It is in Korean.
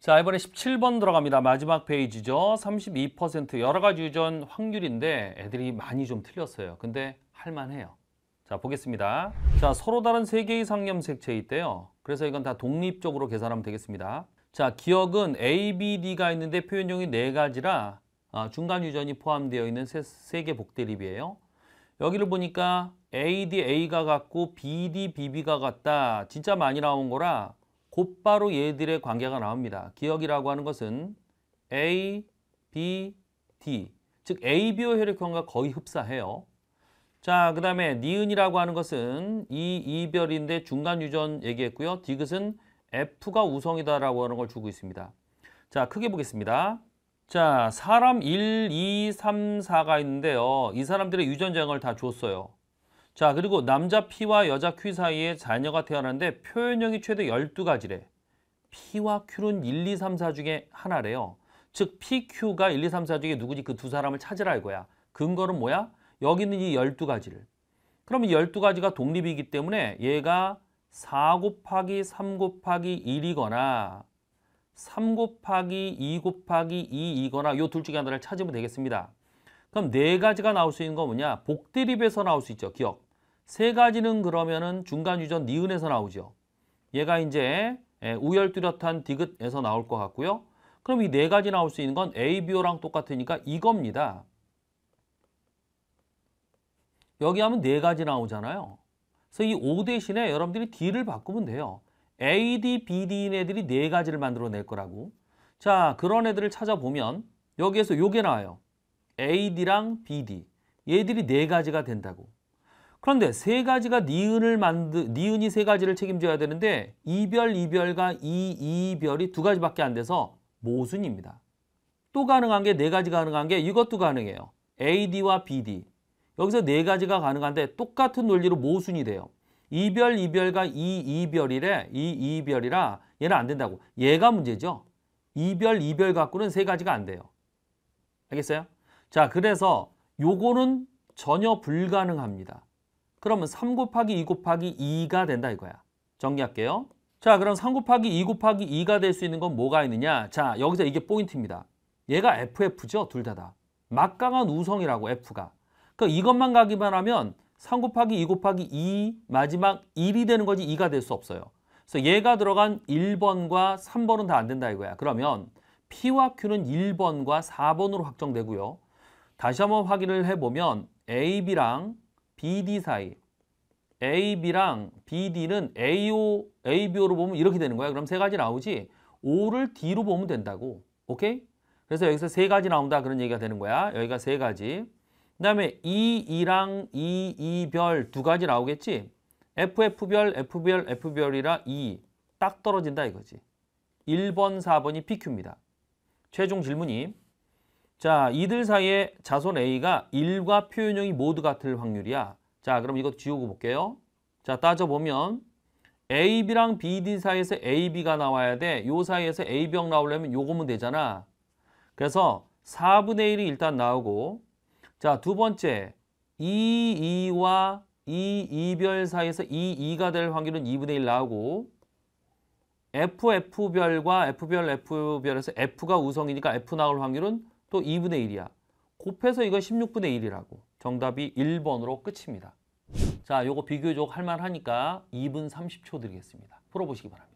자 이번에 17번 들어갑니다. 마지막 페이지죠. 32% 여러 가지 유전 확률인데 애들이 많이 좀 틀렸어요. 근데 할만해요. 자 보겠습니다. 자 서로 다른 세 개의 상염 색체 있대요. 그래서 이건 다 독립적으로 계산하면 되겠습니다. 자 기억은 A, B, D가 있는데 표현형이 네 가지라 아, 중간 유전이 포함되어 있는 세 개 복대립이에요. 여기를 보니까 AD, A가 같고 BD, BB가 같다. 진짜 많이 나온 거라 곧바로 얘들의 관계가 나옵니다. 기억이라고 하는 것은 A, B, D 즉 ABO 혈액형과 거의 흡사해요. 자, 그 다음에 니은이라고 하는 것은 이 이별인데 중간 유전 얘기했고요. 디귿은 F가 우성이다라고 하는 걸 주고 있습니다. 자, 크게 보겠습니다. 자, 사람 1, 2, 3, 4가 있는데요. 이 사람들의 유전장을다 줬어요. 자 그리고 남자 P와 여자 Q 사이에 자녀가 태어났는데 표현형이 최대 12가지래. P와 Q는 1, 2, 3, 4 중에 하나래요. 즉 PQ가 1, 2, 3, 4 중에 누구지 그 두 사람을 찾으라 이거야. 근거는 뭐야? 여기 있는 이 12가지를. 그러면 12가지가 독립이기 때문에 얘가 4 곱하기 3 곱하기 1이거나 3 곱하기 2 곱하기 2이거나 이 둘 중에 하나를 찾으면 되겠습니다. 그럼 네 가지가 나올 수 있는 건 뭐냐? 복대립에서 나올 수 있죠. 기억. 세 가지는 그러면은 중간 유전 니은에서 나오죠. 얘가 이제 예, 우열 뚜렷한 디귿에서 나올 것 같고요. 그럼 이 네 가지 나올 수 있는 건 ABO랑 똑같으니까 이겁니다. 여기 하면 네 가지 나오잖아요. 그래서 이 O 대신에 여러분들이 D를 바꾸면 돼요. AD, BD인 애들이 네 가지를 만들어낼 거라고. 자, 그런 애들을 찾아보면 여기에서 요게 나와요. AD랑 BD. 얘들이 네 가지가 된다고. 그런데 세 가지가 니은을 만드 니은이 세 가지를 책임져야 되는데 이별 이별과 이 이별이 두 가지밖에 안 돼서 모순입니다. 또 가능한 게 네 가지 가능한 게 이것도 가능해요. AD와 BD 여기서 네 가지가 가능한데 똑같은 논리로 모순이 돼요. 이별 이별과 이 이별이래 이 이별이라 얘는 안 된다고 얘가 문제죠. 이별 이별 갖고는 세 가지가 안 돼요. 알겠어요? 자 그래서 요거는 전혀 불가능합니다. 그러면 3 곱하기 2 곱하기 2가 된다 이거야. 정리할게요. 자, 그럼 3 곱하기 2 곱하기 2가 될 수 있는 건 뭐가 있느냐? 자, 여기서 이게 포인트입니다. 얘가 FF죠? 둘 다다. 막강한 우성이라고 F가. 그러니까 이것만 가기만 하면 3 곱하기 2 곱하기 2 마지막 1이 되는 거지 2가 될 수 없어요. 그래서 얘가 들어간 1번과 3번은 다 안 된다 이거야. 그러면 P와 Q는 1번과 4번으로 확정되고요. 다시 한번 확인을 해보면 A, B랑 BD 사이 AB랑 BD는 AO, ABO로 보면 이렇게 되는 거야. 그럼 세 가지 나오지. O를 D로 보면 된다고. 오케이? 그래서 여기서 세 가지 나온다 그런 얘기가 되는 거야. 여기가 세 가지. 그 다음에 EE랑 EE별 두 가지 나오겠지. FF별, F별, F별이라 E. 딱 떨어진다 이거지. 1번, 4번이 PQ입니다. 최종 질문이 자, 이들 사이에 자손 A가 1과 표현형이 모두 같을 확률이야. 자, 그럼 이것 지우고 볼게요. 자, 따져보면 AB랑 BD 사이에서 AB가 나와야 돼. 요 사이에서 AB형 나오려면 요거면 되잖아. 그래서 4분의 1이 일단 나오고 자, 두 번째 e 2와 e 2별 사이에서 e 2가 될 확률은 2분의 1 나오고 FF별과 F별, F별에서 F가 우성이니까 F 나올 확률은 또 2분의 1이야. 곱해서 이거 16분의 1이라고. 정답이 1번으로 끝입니다. 자, 요거 비교적 할만하니까 2분 30초 드리겠습니다. 풀어보시기 바랍니다.